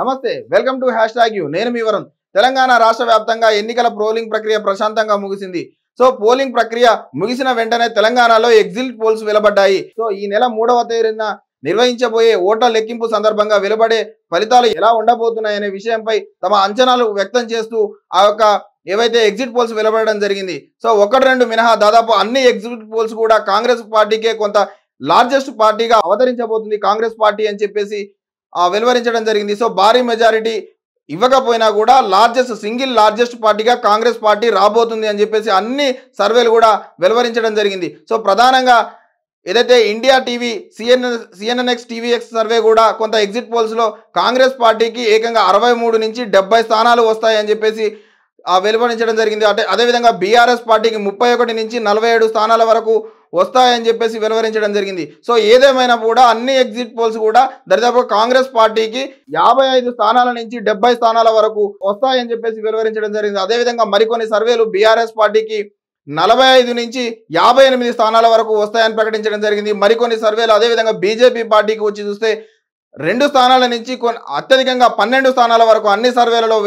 నమస్తే welcome to hashtag U నేను మీ వరుణ్ తెలంగాణ రాష్ట్ర వ్యాప్తంగా ఎన్నికల పోలింగ్ ప్రక్రియ ప్రశాంతంగా ముగిసింది సో పోలింగ్ ప్రక్రియ ముగిసిన వెంటనే తెలంగాణలో ఎగ్జిట్ పోల్స్ వెలబడ్డాయి సో ఈ నెల మూడవ తేదీన నిర్వహించబోయే ఓట్ల లెక్కింపు సందర్భంగా వెలువడే ఫలితాలు ఎలా ఉండబోతున్నాయనే విషయంపై తమ అంచనాలు వ్యక్తం చేస్తూ ఆ యొక్క ఏవైతే ఎగ్జిట్ పోల్స్ వెలువడడం జరిగింది సో ఒకటి రెండు మినహా దాదాపు అన్ని ఎగ్జిట్ పోల్స్ కూడా కాంగ్రెస్ పార్టీకే కొంత లార్జెస్ట్ పార్టీగా అవతరించబోతుంది కాంగ్రెస్ పార్టీ అని చెప్పేసి వెలువరించడం జరిగింది సో భారీ మెజారిటీ ఇవ్వకపోయినా కూడా లార్జెస్ట్ సింగిల్ లార్జెస్ట్ పార్టీగా కాంగ్రెస్ పార్టీ రాబోతుంది అని చెప్పేసి అన్ని సర్వేలు కూడా వెలువరించడం జరిగింది సో ప్రధానంగా ఏదైతే ఇండియా టీవీ సిఎన్ఎన్ సిఎన్ఎన్ఎక్స్ టీవీఎక్స్ సర్వే కూడా కొంత ఎగ్జిట్ పోల్స్లో కాంగ్రెస్ పార్టీకి ఏకంగా అరవై మూడు నుంచి డెబ్బై స్థానాలు వస్తాయని చెప్పేసి వెలువరించడం జరిగింది అంటే అదేవిధంగా బీఆర్ఎస్ పార్టీకి ముప్పై ఒకటి నుంచి నలభై ఏడు స్థానాల వరకు వస్తాయని చెప్పేసి వెలువరించడం జరిగింది సో ఏదేమైనా కూడా అన్ని ఎగ్జిట్ పోల్స్ కూడా దరిదాపు కాంగ్రెస్ పార్టీకి యాభై ఐదు స్థానాల నుంచి డెబ్బై స్థానాల వరకు వస్తాయని చెప్పేసి వెలువరించడం జరిగింది అదేవిధంగా మరికొన్ని సర్వేలు బీఆర్ఎస్ పార్టీకి నలభై ఐదు నుంచి యాభై ఎనిమిది స్థానాల వరకు వస్తాయని ప్రకటించడం జరిగింది మరికొన్ని సర్వేలు అదేవిధంగా బీజేపీ పార్టీకి వచ్చి చూస్తే రెండు స్థానాల నుంచి కొన్ని అత్యధికంగా పన్నెండు స్థానాల వరకు అన్ని సర్వేలలో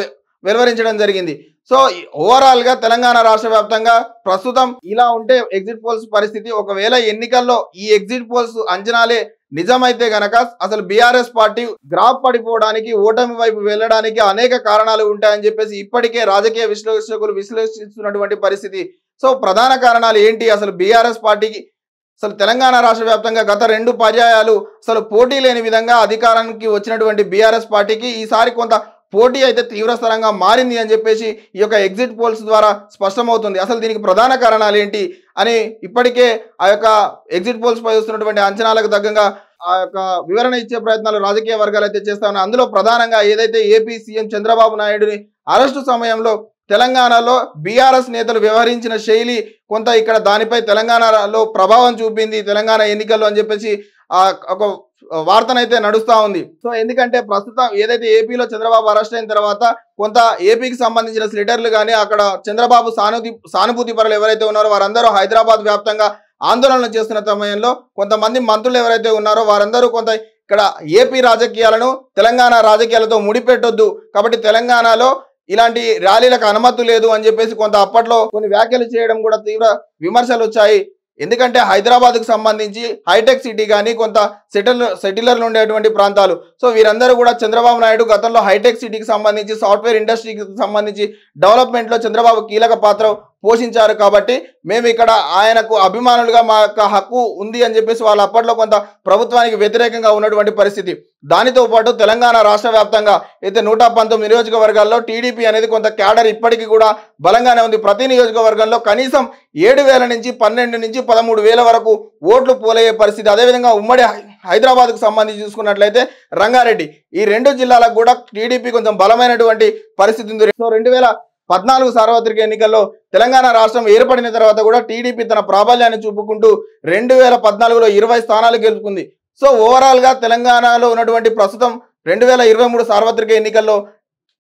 వెలువరించడం జరిగింది సో ఓవరాల్గా తెలంగాణ రాష్ట్ర వ్యాప్తంగా ప్రస్తుతం ఇలా ఉంటే ఎగ్జిట్ పోల్స్ పరిస్థితి ఒకవేళ ఎన్నికల్లో ఈ ఎగ్జిట్ పోల్స్ అంచనాలే నిజమైతే గనక అసలు బీఆర్ఎస్ పార్టీ గ్రాఫ్ పడిపోవడానికి ఓటమి వైపు వెళ్ళడానికి అనేక కారణాలు ఉంటాయని చెప్పేసి ఇప్పటికే రాజకీయ విశ్లేషకులు విశ్లేషిస్తున్నటువంటి పరిస్థితి సో ప్రధాన కారణాలు ఏంటి అసలు బీఆర్ఎస్ పార్టీకి అసలు తెలంగాణ రాష్ట్ర వ్యాప్తంగా గత రెండు పర్యాయాలు అసలు పోటీ లేని విధంగా అధికారానికి వచ్చినటువంటి బీఆర్ఎస్ పార్టీకి ఈసారి కొంత పోటీ అయితే తీవ్రస్తరంగా మారింది అని చెప్పేసి ఈ యొక్క ఎగ్జిట్ పోల్స్ ద్వారా స్పష్టమవుతుంది అసలు దీనికి ప్రధాన కారణాలు ఏంటి అని ఇప్పటికే ఆ యొక్క ఎగ్జిట్ పోల్స్ పై వస్తున్నటువంటి అంచనాలకు తగ్గంగా ఆ యొక్క వివరణ ఇచ్చే ప్రయత్నాలు రాజకీయ వర్గాలు అయితే చేస్తా ఉన్నాయి అందులో ప్రధానంగా ఏదైతే ఏపీ సీఎం చంద్రబాబు నాయుడుని అరెస్టు సమయంలో తెలంగాణలో బీఆర్ఎస్ నేతలు వ్యవహరించిన శైలి కొంత ఇక్కడ దానిపై తెలంగాణలో ప్రభావం చూపింది తెలంగాణ ఎన్నికల్లో అని చెప్పేసి ఒక వార్తనైతే నడుస్తూ ఉంది సో ఎందుకంటే ప్రస్తుతం ఏదైతే ఏపీలో చంద్రబాబు అరెస్ట్ అయిన తర్వాత కొంత ఏపీకి సంబంధించిన స్లిటర్లు కానీ అక్కడ చంద్రబాబు సానుభూతి సానుభూతి పరులు ఎవరైతే ఉన్నారో వారందరూ హైదరాబాద్ వ్యాప్తంగా ఆందోళనలు చేస్తున్న సమయంలో కొంతమంది మంత్రులు ఎవరైతే ఉన్నారో వారందరూ కొంత ఇక్కడ ఏపీ రాజకీయాలను తెలంగాణ రాజకీయాలతో ముడిపెట్టొద్దు కాబట్టి తెలంగాణలో ఇలాంటి ర్యాలీలకు అనుమతి లేదు అని చెప్పేసి కొంత అప్పట్లో కొన్ని వ్యాఖ్యలు చేయడం కూడా తీవ్ర విమర్శలు వచ్చాయి ఎందుకంటే హైదరాబాద్కు సంబంధించి హైటెక్ సిటీ కానీ కొంత సెటిల్ సెటిలర్లు ఉండేటువంటి ప్రాంతాలు సో వీరందరూ కూడా చంద్రబాబు నాయుడు గతంలో హైటెక్ సిటీకి సంబంధించి సాఫ్ట్వేర్ ఇండస్ట్రీకి సంబంధించి డెవలప్మెంట్లో చంద్రబాబు కీలక పాత్ర పోషించారు కాబట్టి మేము ఇక్కడ ఆయనకు అభిమానులుగా మా యొక్క హక్కు ఉంది అని చెప్పేసి వాళ్ళు అప్పట్లో కొంత ప్రభుత్వానికి వ్యతిరేకంగా ఉన్నటువంటి పరిస్థితి దానితో పాటు తెలంగాణ రాష్ట్ర వ్యాప్తంగా అయితే నూట పంతొమ్మిది నియోజకవర్గాల్లో టీడీపీ అనేది కొంత క్యాడర్ ఇప్పటికీ కూడా బలంగానే ఉంది ప్రతి నియోజకవర్గంలో కనీసం ఏడు వేల నుంచి పన్నెండు నుంచి పదమూడు వేల వరకు ఓట్లు పోలయ్యే పరిస్థితి అదేవిధంగా ఉమ్మడి హైదరాబాద్కు సంబంధించి చూసుకున్నట్లయితే రంగారెడ్డి ఈ రెండు జిల్లాలకు కూడా టీడీపీ కొంచెం బలమైనటువంటి పరిస్థితి ఉంది రెండు వేల పద్నాలుగు సార్వత్రిక ఎన్నికల్లో తెలంగాణ రాష్ట్రం ఏర్పడిన తర్వాత కూడా టీడీపీ తన ప్రాబల్యాన్ని చూపుకుంటూ రెండు వేల పద్నాలుగులో ఇరవై స్థానాలు గెలుచుకుంది సో ఓవరాల్గా తెలంగాణలో ఉన్నటువంటి ప్రస్తుతం రెండు వేల ఇరవై మూడు సార్వత్రిక ఎన్నికల్లో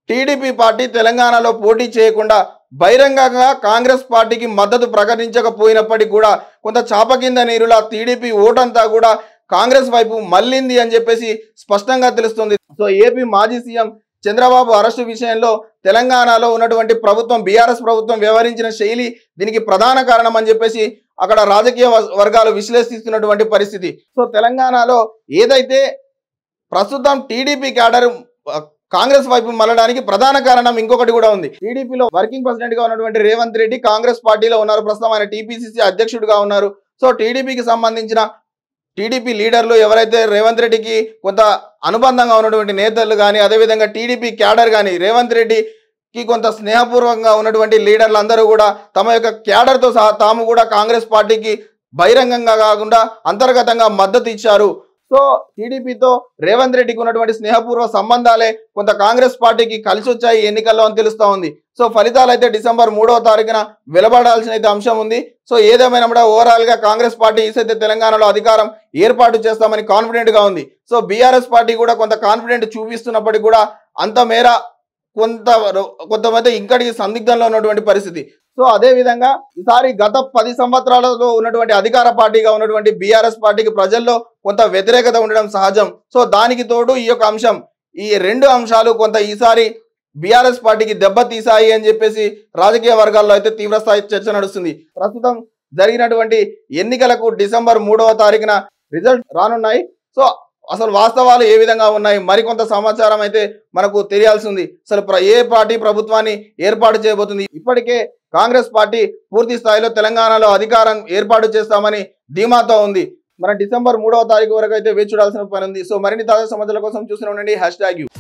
టీడీపీ పార్టీ తెలంగాణలో పోటీ చేయకుండా బహిరంగంగా కాంగ్రెస్ పార్టీకి మద్దతు ప్రకటించకపోయినప్పటికీ కూడా కొంత చాప కింద నీరులా టీడీపీ ఓటంతా కూడా కాంగ్రెస్ వైపు మళ్ళింది అని చెప్పేసి స్పష్టంగా తెలుస్తుంది సో ఏపీ మాజీ సీఎం చంద్రబాబు అరెస్టు విషయంలో తెలంగాణలో ఉన్నటువంటి ప్రభుత్వం బీఆర్ఎస్ ప్రభుత్వం వ్యవహరించిన శైలి దీనికి ప్రధాన కారణం అని చెప్పేసి అక్కడ రాజకీయ వర్గాలు విశ్లేషిస్తున్నటువంటి పరిస్థితి సో తెలంగాణలో ఏదైతే ప్రస్తుతం టీడీపీ క్యాడర్ కాంగ్రెస్ వైపు మళ్ళడానికి ప్రధాన కారణం ఇంకొకటి కూడా ఉంది టీడీపీలో వర్కింగ్ ప్రెసిడెంట్ గా ఉన్నటువంటి రేవంత్ రెడ్డి కాంగ్రెస్ పార్టీలో ఉన్నారు ప్రస్తుతం ఆయన టీపీసీసీ అధ్యక్షుడిగా ఉన్నారు సో టీడీపీకి సంబంధించిన టీడీపీ లీడర్లు ఎవరైతే రేవంత్ రెడ్డికి కొంత అనుబంధంగా ఉన్నటువంటి నేతలు కానీ అదేవిధంగా టీడీపీ క్యాడర్ కానీ రేవంత్ రెడ్డి కి కొంత స్నేహపూర్వకంగా ఉన్నటువంటి లీడర్లు అందరూ కూడా తమ యొక్క క్యాడర్తో సహా తాము కూడా కాంగ్రెస్ పార్టీకి బహిరంగంగా కాకుండా అంతర్గతంగా మద్దతు ఇచ్చారు సో టీడీపీతో రేవంత్ రెడ్డికి ఉన్నటువంటి స్నేహపూర్వ సంబంధాలే కొంత కాంగ్రెస్ పార్టీకి కలిసి వచ్చాయి ఎన్నికల్లో అని తెలుస్తూ ఉంది సో ఫలితాలు అయితే డిసెంబర్ మూడవ తారీఖున వెలబడాల్సిన అయితే అంశం ఉంది సో ఏదేమైనా కూడా ఓవరాల్గా కాంగ్రెస్ పార్టీ ఈసైతే తెలంగాణలో అధికారం ఏర్పాటు చేస్తామని కాన్ఫిడెంట్గా ఉంది సో బీఆర్ఎస్ పార్టీ కూడా కొంత కాన్ఫిడెంట్ చూపిస్తున్నప్పటికీ కూడా అంత మేర కొంత కొంతమంది ఇంకటి సందిగ్ధంలో ఉన్నటువంటి పరిస్థితి సో అదే విధంగా ఈసారి గత పది సంవత్సరాలలో ఉన్నటువంటి అధికార పార్టీగా ఉన్నటువంటి బీఆర్ఎస్ పార్టీకి ప్రజల్లో కొంత వ్యతిరేకత ఉండడం సహజం సో దానికి తోడు ఈ యొక్క అంశం ఈ రెండు అంశాలు కొంత ఈసారి బీఆర్ఎస్ పార్టీకి దెబ్బతీసాయి అని చెప్పేసి రాజకీయ వర్గాల్లో అయితే తీవ్రస్థాయి చర్చ నడుస్తుంది ప్రస్తుతం జరిగినటువంటి ఎన్నికలకు డిసెంబర్ మూడవ తారీఖున రిజల్ట్ రానున్నాయి సో అసలు వాస్తవాలు ఏ విధంగా ఉన్నాయి మరికొంత సమాచారం అయితే మనకు తెలియాల్సింది అసలు ఏ పార్టీ ప్రభుత్వాన్ని ఏర్పాటు చేయబోతుంది ఇప్పటికే కాంగ్రెస్ పార్టీ పూర్తి స్థాయిలో తెలంగాణలో అధికారం ఏర్పాటు చేస్తామని ధీమాతో ఉంది మన డిసెంబర్ మూడవ తారీఖు వరకు అయితే వేచి చూడాల్సిన పని ఉంది సో మరిన్ని తాజా సమాచారాల కోసం చూసిన ఉండండి హ్యాష్ ట్యాగ్ యూ